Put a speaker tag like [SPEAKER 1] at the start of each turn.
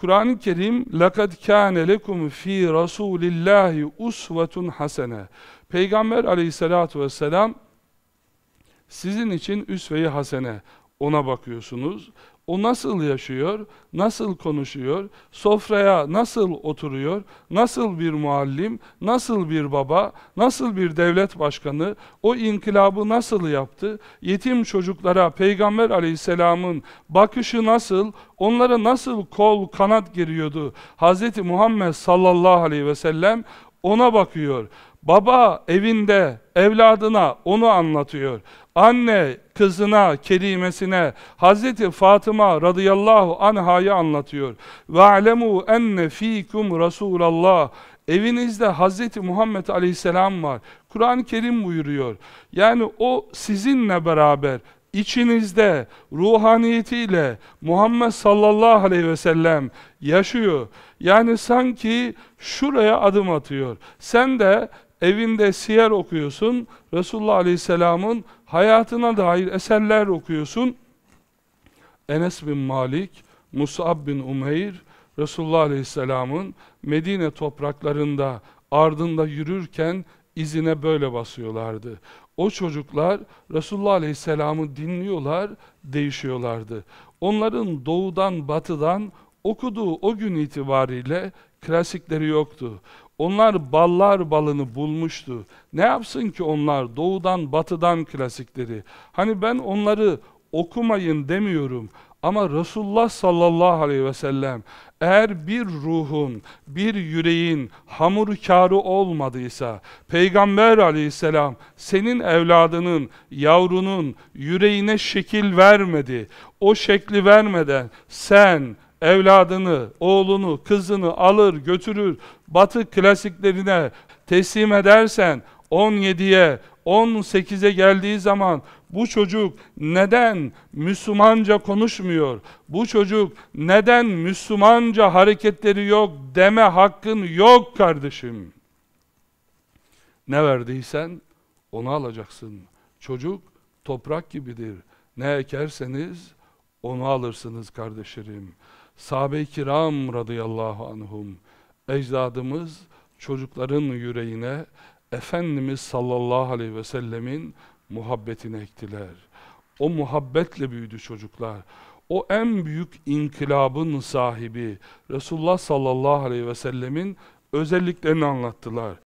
[SPEAKER 1] Kur'an-ı Kerim لَقَدْ كَانَ لَكُمْ ف۪ي رَسُولِ اللّٰهِ اُسْوَةٌ حَسَنَةٌ Peygamber aleyhissalatu vesselam sizin için üsve-i hasene, ona bakıyorsunuz. O nasıl yaşıyor, nasıl konuşuyor, sofraya nasıl oturuyor, nasıl bir muallim, nasıl bir baba, nasıl bir devlet başkanı, o inkılabı nasıl yaptı, yetim çocuklara Peygamber aleyhisselamın bakışı nasıl, onlara nasıl kol kanat giriyordu Hz. Muhammed sallallahu aleyhi ve sellem ona bakıyor. Baba evinde evladına onu anlatıyor. Anne kızına, kelimesine Hazreti Fatıma radıyallahu anha'yı anlatıyor. Ve alemu enne fikum Resulallah. Evinizde Hazreti Muhammed aleyhisselam var. Kur'an-ı Kerim buyuruyor. Yani o sizinle beraber içinizde ruhaniyetiyle Muhammed sallallahu aleyhi ve sellem yaşıyor. Yani sanki şuraya adım atıyor. Sen de evinde siyer okuyorsun, Resulullah Aleyhisselam'ın hayatına dair eserler okuyorsun. Enes bin Malik, Musab bin Umeyr, Resulullah Aleyhisselam'ın Medine topraklarında ardında yürürken izine böyle basıyorlardı. O çocuklar Resulullah Aleyhisselam'ı dinliyorlar, değişiyorlardı. Onların doğudan batıdan okuduğu o gün itibariyle klasikleri yoktu. Onlar ballar balını bulmuştu. Ne yapsın ki onlar doğudan batıdan klasikleri? Hani ben onları okumayın demiyorum. Ama Resulullah sallallahu aleyhi ve sellem eğer bir ruhun, bir yüreğin hamur kârı olmadıysa, Peygamber aleyhisselam senin evladının, yavrunun yüreğine şekil vermedi. O şekli vermeden sen, evladını, oğlunu, kızını alır götürür batı klasiklerine teslim edersen 17'ye 18'e geldiği zaman bu çocuk neden Müslümanca konuşmuyor? Bu çocuk neden Müslümanca hareketleri yok deme hakkın yok kardeşim. Ne verdiysen onu alacaksın. Çocuk toprak gibidir. Ne ekerseniz onu alırsınız kardeşlerim. Sahabe-i kiram radıyallahu anhum, ecdadımız çocukların yüreğine Efendimiz sallallahu aleyhi ve sellemin muhabbetini ektiler. O muhabbetle büyüdü çocuklar. O en büyük inkılabın sahibi Resulullah sallallahu aleyhi ve sellemin özelliklerini anlattılar.